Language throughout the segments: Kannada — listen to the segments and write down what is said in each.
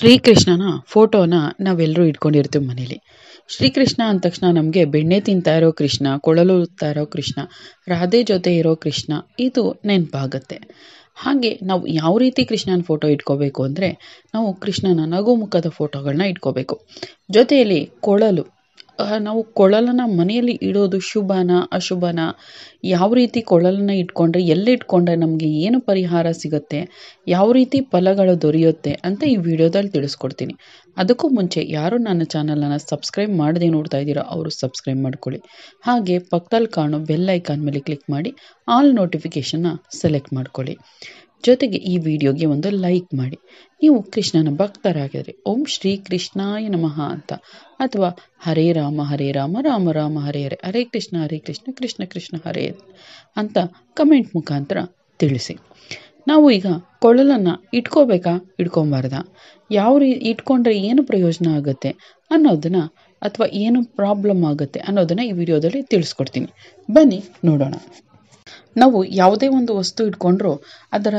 ಶ್ರೀಕೃಷ್ಣನ ಫೋಟೋನ ನಾವೆಲ್ಲರೂ ಇಟ್ಕೊಂಡಿರ್ತೀವಿ ಮನೇಲಿ ಶ್ರೀಕೃಷ್ಣ ಅಂದ ತಕ್ಷಣ ನಮಗೆ ಬೆಣ್ಣೆ ತಿಂತಾ ಇರೋ ಕೃಷ್ಣ ಕೊಳಲುತ್ತಾ ಇರೋ ಕೃಷ್ಣ ರಾಧೆ ಜೊತೆ ಇರೋ ಕೃಷ್ಣ ಇದು ನೆನಪಾಗತ್ತೆ ಹಾಗೆ ನಾವು ಯಾವ ರೀತಿ ಕೃಷ್ಣನ ಫೋಟೋ ಇಟ್ಕೋಬೇಕು ಅಂದರೆ ನಾವು ಕೃಷ್ಣನ ನಗು ಮುಖದ ಫೋಟೋಗಳನ್ನ ಇಟ್ಕೋಬೇಕು ಜೊತೆಯಲ್ಲಿ ಕೊಳಲು ನಾವು ಕೊಳಲನ್ನು ಮನೆಯಲ್ಲಿ ಇಡೋದು ಶುಭನ ಅಶುಭನ ಯಾವ ರೀತಿ ಕೊಳಲನ್ನು ಇಟ್ಕೊಂಡ್ರೆ ಎಲ್ಲಿ ಇಟ್ಕೊಂಡ್ರೆ ನಮಗೆ ಏನು ಪರಿಹಾರ ಸಿಗುತ್ತೆ ಯಾವ ರೀತಿ ಫಲಗಳು ದೊರೆಯುತ್ತೆ ಅಂತ ಈ ವಿಡಿಯೋದಲ್ಲಿ ತಿಳಿಸ್ಕೊಡ್ತೀನಿ ಅದಕ್ಕೂ ಮುಂಚೆ ಯಾರು ನನ್ನ ಚಾನಲನ್ನು ಸಬ್ಸ್ಕ್ರೈಬ್ ಮಾಡದೆ ನೋಡ್ತಾ ಇದ್ದೀರೋ ಅವರು ಸಬ್ಸ್ಕ್ರೈಬ್ ಮಾಡ್ಕೊಳ್ಳಿ ಹಾಗೆ ಪಕ್ಕದಲ್ಲಿ ಕಾಣೋ ಬೆಲ್ ಐಕಾನ್ ಮೇಲೆ ಕ್ಲಿಕ್ ಮಾಡಿ ಆಲ್ ನೋಟಿಫಿಕೇಷನ್ನ ಸೆಲೆಕ್ಟ್ ಮಾಡ್ಕೊಳ್ಳಿ ಜೊತೆಗೆ ಈ ವಿಡಿಯೋಗೆ ಒಂದು ಲೈಕ್ ಮಾಡಿ ನೀವು ಕೃಷ್ಣನ ಭಕ್ತರಾಗಿದ್ರೆ ಓಂ ಶ್ರೀ ಕೃಷ್ಣಾಯ ನಮಃ ಅಂತ ಅಥವಾ ಹರೇ ರಾಮ ಹರೇ ರಾಮ ರಾಮ ರಾಮ ಹರೇ ಹರೇ ಹರೇ ಕೃಷ್ಣ ಹರೇ ಕೃಷ್ಣ ಕೃಷ್ಣ ಕೃಷ್ಣ ಹರೇ ಅಂತ ಕಮೆಂಟ್ ಮುಖಾಂತರ ತಿಳಿಸಿ ನಾವು ಈಗ ಕೊಳಲನ್ನು ಇಟ್ಕೋಬೇಕಾ ಇಟ್ಕೊಬಾರ್ದ ಯಾವ ರೀ ಇಟ್ಕೊಂಡ್ರೆ ಏನು ಪ್ರಯೋಜನ ಆಗುತ್ತೆ ಅನ್ನೋದನ್ನು ಅಥವಾ ಏನು ಪ್ರಾಬ್ಲಮ್ ಆಗುತ್ತೆ ಅನ್ನೋದನ್ನು ಈ ವಿಡಿಯೋದಲ್ಲಿ ತಿಳಿಸ್ಕೊಡ್ತೀನಿ ಬನ್ನಿ ನೋಡೋಣ ನಾವು ಯಾವುದೇ ಒಂದು ವಸ್ತು ಇಟ್ಕೊಂಡ್ರೂ ಅದರ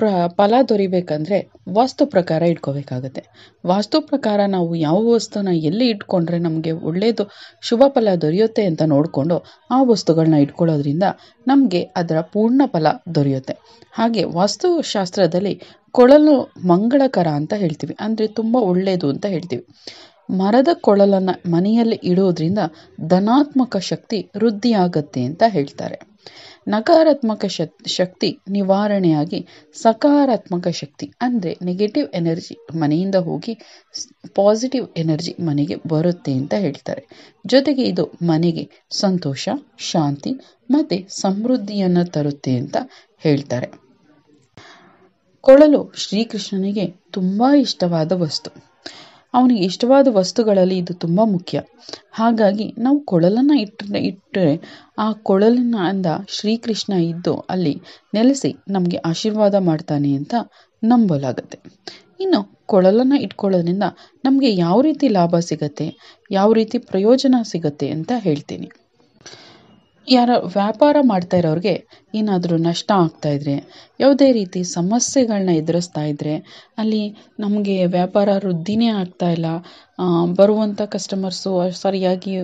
ಪ್ರ ಫಲ ದೊರಿಬೇಕಂದ್ರೆ ವಾಸ್ತು ಪ್ರಕಾರ ಇಟ್ಕೋಬೇಕಾಗುತ್ತೆ ವಾಸ್ತು ಪ್ರಕಾರ ನಾವು ಯಾವ ವಸ್ತುನ ಎಲ್ಲಿ ಇಟ್ಕೊಂಡ್ರೆ ನಮಗೆ ಒಳ್ಳೆಯದು ಶುಭ ಫಲ ದೊರೆಯುತ್ತೆ ಅಂತ ನೋಡಿಕೊಂಡು ಆ ವಸ್ತುಗಳನ್ನ ಇಟ್ಕೊಳ್ಳೋದ್ರಿಂದ ನಮಗೆ ಅದರ ಪೂರ್ಣ ಫಲ ದೊರೆಯುತ್ತೆ ಹಾಗೆ ವಾಸ್ತುಶಾಸ್ತ್ರದಲ್ಲಿ ಕೊಳಲು ಮಂಗಳಕರ ಅಂತ ಹೇಳ್ತೀವಿ ಅಂದರೆ ತುಂಬ ಒಳ್ಳೆಯದು ಅಂತ ಹೇಳ್ತೀವಿ ಮರದ ಕೊಳಲನ್ನು ಮನೆಯಲ್ಲಿ ಇಡೋದ್ರಿಂದ ಧನಾತ್ಮಕ ಶಕ್ತಿ ವೃದ್ಧಿಯಾಗತ್ತೆ ಅಂತ ಹೇಳ್ತಾರೆ ನಕಾರಾತ್ಮಕ ಶಕ್ತಿ ನಿವಾರಣೆಯಾಗಿ ಸಕಾರಾತ್ಮಕ ಶಕ್ತಿ ಅಂದರೆ ನೆಗೆಟಿವ್ ಎನರ್ಜಿ ಮನೆಯಿಂದ ಹೋಗಿ ಪಾಸಿಟಿವ್ ಎನರ್ಜಿ ಮನೆಗೆ ಬರುತ್ತೆ ಅಂತ ಹೇಳ್ತಾರೆ ಜೊತೆಗೆ ಇದು ಮನೆಗೆ ಸಂತೋಷ ಶಾಂತಿ ಮತ್ತು ಸಮೃದ್ಧಿಯನ್ನು ತರುತ್ತೆ ಅಂತ ಹೇಳ್ತಾರೆ ಕೊಳಲು ಶ್ರೀಕೃಷ್ಣನಿಗೆ ತುಂಬ ಇಷ್ಟವಾದ ವಸ್ತು ಅವನಿಗೆ ಇಷ್ಟವಾದ ವಸ್ತುಗಳಲ್ಲಿ ಇದು ತುಂಬ ಮುಖ್ಯ ಹಾಗಾಗಿ ನಾವು ಕೊಳಲನ್ನು ಇಟ್ಟರೆ ಇಟ್ಟರೆ ಆ ಅಂದ ಶ್ರೀಕೃಷ್ಣ ಇದ್ದು ಅಲ್ಲಿ ನೆಲೆಸಿ ನಮಗೆ ಆಶೀರ್ವಾದ ಮಾಡ್ತಾನೆ ಅಂತ ನಂಬಲಾಗತ್ತೆ ಇನ್ನು ಕೊಳಲನ್ನು ಇಟ್ಕೊಳ್ಳೋದ್ರಿಂದ ನಮಗೆ ಯಾವ ರೀತಿ ಲಾಭ ಸಿಗತ್ತೆ ಯಾವ ರೀತಿ ಪ್ರಯೋಜನ ಸಿಗತ್ತೆ ಅಂತ ಹೇಳ್ತೀನಿ ಯಾರ ವ್ಯಾಪಾರ ಮಾಡ್ತಾ ಇರೋರಿಗೆ ಏನಾದರೂ ನಷ್ಟ ಆಗ್ತಾ ಇದ್ದರೆ ಯಾವುದೇ ರೀತಿ ಸಮಸ್ಯೆಗಳನ್ನ ಎದುರಿಸ್ತಾ ಇದ್ದರೆ ಅಲ್ಲಿ ನಮಗೆ ವ್ಯಾಪಾರ ವೃದ್ಧಿನೇ ಆಗ್ತಾ ಇಲ್ಲ ಬರುವಂಥ ಕಸ್ಟಮರ್ಸು ಸರಿಯಾಗಿ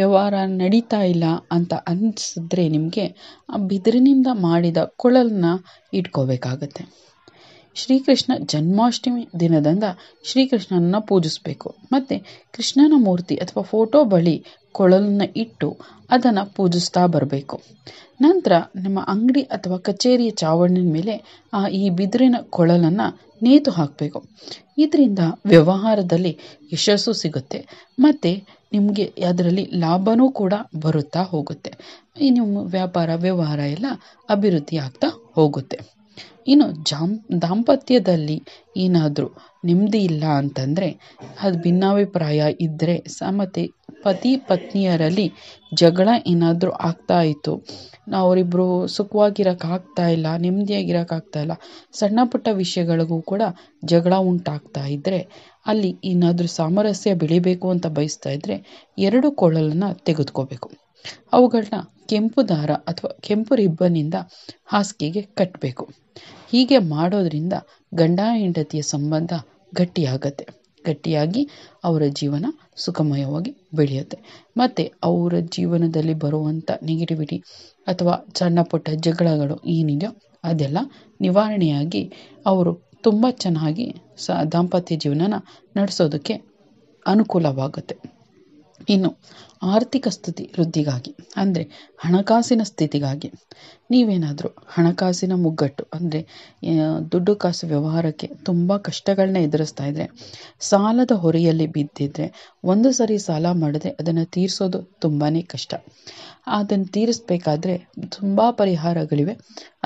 ವ್ಯವಹಾರ ನಡೀತಾ ಇಲ್ಲ ಅಂತ ಅನಿಸಿದ್ರೆ ನಿಮಗೆ ಆ ಬಿದಿರಿನಿಂದ ಮಾಡಿದ ಕೊಳಲನ್ನ ಇಟ್ಕೋಬೇಕಾಗತ್ತೆ ಶ್ರೀಕೃಷ್ಣ ಜನ್ಮಾಷ್ಟಮಿ ದಿನದಿಂದ ಶ್ರೀಕೃಷ್ಣನನ್ನ ಪೂಜಿಸಬೇಕು ಮತ್ತು ಕೃಷ್ಣನ ಮೂರ್ತಿ ಅಥವಾ ಫೋಟೋ ಬಳಿ ಕೊಳಲನ್ನು ಇಟ್ಟು ಅದನ್ನು ಪೂಜಿಸ್ತಾ ಬರಬೇಕು ನಂತರ ನಿಮ್ಮ ಅಂಗಡಿ ಅಥವಾ ಕಚೇರಿಯ ಚಾವಣಿನ ಮೇಲೆ ಆ ಈ ಬಿದಿರಿನ ಕೊಳಲನ್ನು ನೇತು ಹಾಕಬೇಕು ಇದರಿಂದ ವ್ಯವಹಾರದಲ್ಲಿ ಯಶಸ್ಸು ಸಿಗುತ್ತೆ ಮತ್ತು ನಿಮಗೆ ಅದರಲ್ಲಿ ಲಾಭವೂ ಕೂಡ ಬರುತ್ತಾ ಹೋಗುತ್ತೆ ಈ ನಿಮ್ಮ ವ್ಯಾಪಾರ ವ್ಯವಹಾರ ಎಲ್ಲ ಅಭಿವೃದ್ಧಿ ಆಗ್ತಾ ಹೋಗುತ್ತೆ ಇನ್ನು ಜಾಮ್ ದಾಂಪತ್ಯದಲ್ಲಿ ಏನಾದರೂ ನೆಮ್ಮದಿ ಇಲ್ಲ ಅಂತಂದರೆ ಅದು ಭಿನ್ನಾಭಿಪ್ರಾಯ ಇದ್ದರೆ ಸಮತೆ ಪತಿ ಪತ್ನಿಯರಲ್ಲಿ ಜಗಳ ಏನಾದರೂ ಆಗ್ತಾ ಇತ್ತು ಅವರಿಬ್ಬರು ಸುಖವಾಗಿರೋಕೆ ಆಗ್ತಾ ಇಲ್ಲ ನೆಮ್ಮದಿಯಾಗಿರೋಕ್ಕಾಗ್ತಾ ಇಲ್ಲ ಸಣ್ಣ ಪುಟ್ಟ ವಿಷಯಗಳಿಗೂ ಕೂಡ ಜಗಳ ಉಂಟಾಗ್ತಾ ಇದ್ದರೆ ಅಲ್ಲಿ ಏನಾದರೂ ಸಾಮರಸ್ಯ ಬೆಳಿಬೇಕು ಅಂತ ಬಯಸ್ತಾ ಇದ್ದರೆ ಎರಡು ಕೊಳಲನ್ನು ತೆಗೆದುಕೋಬೇಕು ಅವುಗಳನ್ನ ಕೆಂಪು ದಾರ ಅಥವಾ ಕೆಂಪು ರಿಬ್ಬನ್ನಿಂದ ಹಾಸಿಗೆಗೆ ಕಟ್ಟಬೇಕು ಹೀಗೆ ಮಾಡೋದರಿಂದ ಗಂಡ ಹೆಂಡತಿಯ ಸಂಬಂಧ ಗಟ್ಟಿಯಾಗತ್ತೆ ಗಟ್ಟಿಯಾಗಿ ಅವರ ಜೀವನ ಸುಖಮಯವಾಗಿ ಬೆಳೆಯುತ್ತೆ ಮತ್ತು ಅವರ ಜೀವನದಲ್ಲಿ ಬರುವಂಥ ನೆಗೆಟಿವಿಟಿ ಅಥವಾ ಸಣ್ಣ ಪುಟ್ಟ ಜಗಳಗಳು ಏನಿದೆಯೋ ಅದೆಲ್ಲ ನಿವಾರಣೆಯಾಗಿ ಅವರು ತುಂಬ ಚೆನ್ನಾಗಿ ಸ ದಾಂಪತ್ಯ ಜೀವನನ ನಡೆಸೋದಕ್ಕೆ ಅನುಕೂಲವಾಗುತ್ತೆ ಇನ್ನು ಆರ್ಥಿಕ ಸ್ಥಿತಿ ವೃದ್ಧಿಗಾಗಿ ಅಂದರೆ ಹಣಕಾಸಿನ ಸ್ಥಿತಿಗಾಗಿ ನೀವೇನಾದರೂ ಹಣಕಾಸಿನ ಮುಗ್ಗಟ್ಟು ಅಂದರೆ ದುಡ್ಡು ಕಾಸು ವ್ಯವಹಾರಕ್ಕೆ ತುಂಬ ಕಷ್ಟಗಳನ್ನ ಎದುರಿಸ್ತಾ ಇದ್ದರೆ ಸಾಲದ ಹೊರೆಯಲ್ಲಿ ಬಿದ್ದಿದ್ರೆ ಒಂದು ಸರಿ ಸಾಲ ಮಾಡಿದ್ರೆ ಅದನ್ನು ತೀರಿಸೋದು ತುಂಬಾ ಕಷ್ಟ ಅದನ್ನು ತೀರಿಸಬೇಕಾದ್ರೆ ತುಂಬ ಪರಿಹಾರಗಳಿವೆ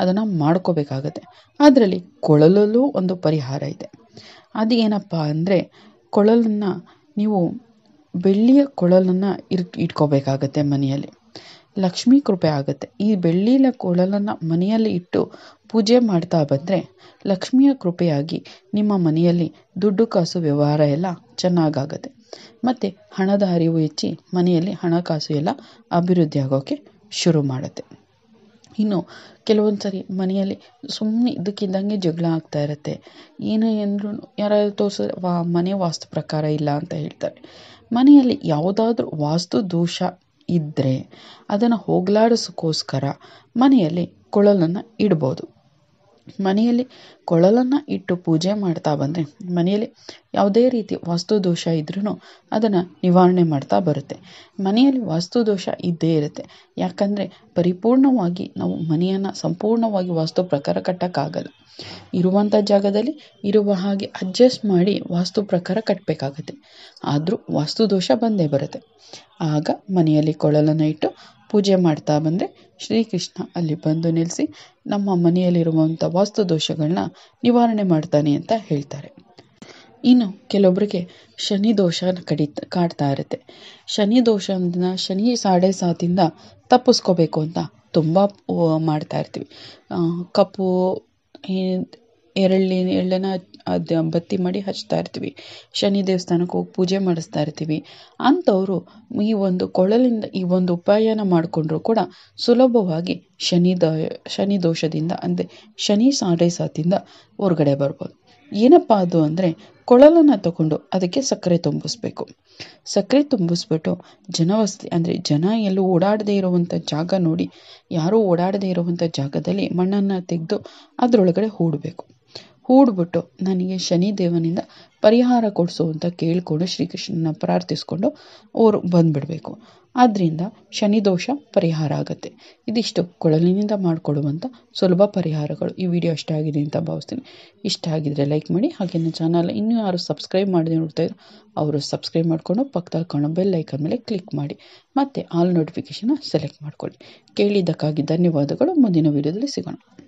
ಅದನ್ನು ಮಾಡ್ಕೋಬೇಕಾಗತ್ತೆ ಅದರಲ್ಲಿ ಕೊಳಲಲ್ಲೂ ಒಂದು ಪರಿಹಾರ ಇದೆ ಅದು ಏನಪ್ಪ ಅಂದರೆ ಕೊಳಲನ್ನು ನೀವು ಬೆಳ್ಳಿಯ ಕೊಳಲನ್ನು ಇರ್ ಇಟ್ಕೋಬೇಕಾಗತ್ತೆ ಮನೆಯಲ್ಲಿ ಲಕ್ಷ್ಮೀ ಕೃಪೆ ಆಗುತ್ತೆ ಈ ಬೆಳ್ಳಿಯ ಕೊಳಲನ್ನು ಮನೆಯಲ್ಲಿ ಇಟ್ಟು ಪೂಜೆ ಮಾಡ್ತಾ ಬಂದರೆ ಲಕ್ಷ್ಮಿಯ ಕೃಪೆಯಾಗಿ ನಿಮ್ಮ ಮನೆಯಲ್ಲಿ ದುಡ್ಡು ಕಾಸು ವ್ಯವಹಾರ ಎಲ್ಲ ಚೆನ್ನಾಗಾಗತ್ತೆ ಮತ್ತು ಹಣದ ಹರಿವು ಹೆಚ್ಚಿ ಮನೆಯಲ್ಲಿ ಹಣಕಾಸು ಎಲ್ಲ ಅಭಿವೃದ್ಧಿ ಆಗೋಕ್ಕೆ ಶುರು ಮಾಡುತ್ತೆ ಇನ್ನು ಕೆಲವೊಂದು ಸರಿ ಮನೆಯಲ್ಲಿ ಸುಮ್ಮನೆ ಇದ್ದಕ್ಕಿದ್ದಂಗೆ ಜಗಳ ಆಗ್ತಾ ಇರುತ್ತೆ ಏನು ಎಂದ್ರೂ ಯಾರಾದರೂ ತೋರಿಸಿದ್ರೆ ವಾ ಮನೆ ವಾಸ್ತು ಪ್ರಕಾರ ಇಲ್ಲ ಅಂತ ಹೇಳ್ತಾರೆ ಮನೆಯಲ್ಲಿ ಯಾವುದಾದ್ರೂ ವಾಸ್ತು ದೋಷ ಇದ್ದರೆ ಅದನ್ನು ಹೋಗಲಾಡಿಸೋಕ್ಕೋಸ್ಕರ ಮನೆಯಲ್ಲಿ ಕೊಳಲನ್ನು ಇಡ್ಬೋದು ಮನೆಯಲ್ಲಿ ಕೊಳಲನ್ನು ಇಟ್ಟು ಪೂಜೆ ಮಾಡ್ತಾ ಬಂದರೆ ಮನೆಯಲ್ಲಿ ಯಾವುದೇ ರೀತಿ ವಾಸ್ತು ದೋಷ ಇದ್ರೂ ಅದನ್ನು ನಿವಾರಣೆ ಮಾಡ್ತಾ ಬರುತ್ತೆ ಮನೆಯಲ್ಲಿ ವಾಸ್ತು ದೋಷ ಇದ್ದೇ ಇರುತ್ತೆ ಯಾಕಂದರೆ ಪರಿಪೂರ್ಣವಾಗಿ ನಾವು ಮನೆಯನ್ನು ಸಂಪೂರ್ಣವಾಗಿ ವಾಸ್ತು ಪ್ರಕಾರ ಕಟ್ಟೋಕ್ಕಾಗಲ್ಲ ಇರುವಂಥ ಜಾಗದಲ್ಲಿ ಇರುವ ಹಾಗೆ ಅಡ್ಜಸ್ಟ್ ಮಾಡಿ ವಾಸ್ತು ಪ್ರಕಾರ ಕಟ್ಟಬೇಕಾಗತ್ತೆ ಆದರೂ ವಾಸ್ತು ದೋಷ ಬಂದೇ ಬರುತ್ತೆ ಆಗ ಮನೆಯಲ್ಲಿ ಕೊಳಲನ್ನು ಇಟ್ಟು ಪೂಜೆ ಮಾಡ್ತಾ ಬಂದರೆ ಶ್ರೀಕೃಷ್ಣ ಅಲ್ಲಿ ಬಂದು ನಿಲ್ಲಿಸಿ ನಮ್ಮ ಮನೆಯಲ್ಲಿರುವಂಥ ವಾಸ್ತು ದೋಷಗಳನ್ನ ನಿವಾರಣೆ ಮಾಡ್ತಾನೆ ಅಂತ ಹೇಳ್ತಾರೆ ಇನ್ನು ಕೆಲವೊಬ್ಬರಿಗೆ ಶನಿ ದೋಷ ಕಡಿತ ಕಾಡ್ತಾ ಇರುತ್ತೆ ಶನಿ ದೋಷನ ಶನಿ ಸಾಡೆ ಸಾತಿಂದ ತಪ್ಪಿಸ್ಕೋಬೇಕು ಅಂತ ತುಂಬ ಮಾಡ್ತಾ ಇರ್ತೀವಿ ಕಪ್ಪು ಎರಳಿನ ಎಳ್ಳನ್ನ ಅದು ಬತ್ತಿ ಮಾಡಿ ಹಚ್ತಾ ಇರ್ತೀವಿ ಶನಿ ದೇವಸ್ಥಾನಕ್ಕೆ ಹೋಗಿ ಪೂಜೆ ಮಾಡಿಸ್ತಾ ಇರ್ತೀವಿ ಅಂಥವರು ಈ ಒಂದು ಕೊಳಲಿಂದ ಈ ಒಂದು ಉಪಾಯನ ಮಾಡಿಕೊಂಡ್ರು ಕೂಡ ಸುಲಭವಾಗಿ ಶನಿ ದ ಶನಿ ದೋಷದಿಂದ ಅಂದರೆ ಶನಿ ಸಾತಿಂದ ಹೊರಗಡೆ ಬರ್ಬೋದು ಏನಪ್ಪ ಅದು ಅಂದರೆ ಕೊಳಲನ್ನು ತಗೊಂಡು ಅದಕ್ಕೆ ಸಕ್ಕರೆ ತುಂಬಿಸ್ಬೇಕು ಸಕ್ಕರೆ ತುಂಬಿಸ್ಬಿಟ್ಟು ಜನವಸ್ತಿ ಅಂದರೆ ಜನ ಎಲ್ಲೂ ಓಡಾಡದೇ ಇರುವಂಥ ಜಾಗ ನೋಡಿ ಯಾರೂ ಓಡಾಡದೇ ಇರುವಂಥ ಜಾಗದಲ್ಲಿ ಮಣ್ಣನ್ನು ತೆಗೆದು ಅದರೊಳಗಡೆ ಹೂಡಬೇಕು ಕೂಡಿಬಿಟ್ಟು ನನಗೆ ಶನಿದೇವನಿಂದ ಪರಿಹಾರ ಕೊಡಿಸು ಅಂತ ಕೇಳಿಕೊಂಡು ಶ್ರೀಕೃಷ್ಣನ ಪ್ರಾರ್ಥಿಸ್ಕೊಂಡು ಅವರು ಬಂದ್ಬಿಡಬೇಕು ಆದ್ದರಿಂದ ಶನಿದೋಷ ಪರಿಹಾರ ಆಗುತ್ತೆ ಇದಿಷ್ಟು ಕೊಳಲಿನಿಂದ ಮಾಡಿಕೊಡುವಂಥ ಸುಲಭ ಪರಿಹಾರಗಳು ಈ ವಿಡಿಯೋ ಇಷ್ಟ ಆಗಿದೆ ಅಂತ ಭಾವಿಸ್ತೀನಿ ಇಷ್ಟ ಆಗಿದ್ದರೆ ಲೈಕ್ ಮಾಡಿ ಹಾಗೆ ನನ್ನ ಚಾನಲ್ ಇನ್ನೂ ಯಾರು ಸಬ್ಸ್ಕ್ರೈಬ್ ಮಾಡದೆ ನೋಡ್ತಾ ಇದ್ರು ಅವರು ಸಬ್ಸ್ಕ್ರೈಬ್ ಮಾಡಿಕೊಂಡು ಪಕ್ಕದಲ್ಲಿ ಕಾಣೋ ಬೆಲ್ ಐಕನ್ ಮೇಲೆ ಕ್ಲಿಕ್ ಮಾಡಿ ಮತ್ತು ಆಲ್ ನೋಟಿಫಿಕೇಷನ್ನ ಸೆಲೆಕ್ಟ್ ಮಾಡ್ಕೊಳ್ಳಿ ಕೇಳಿದ್ದಕ್ಕಾಗಿ ಧನ್ಯವಾದಗಳು ಮುಂದಿನ ವಿಡಿಯೋದಲ್ಲಿ ಸಿಗೋಣ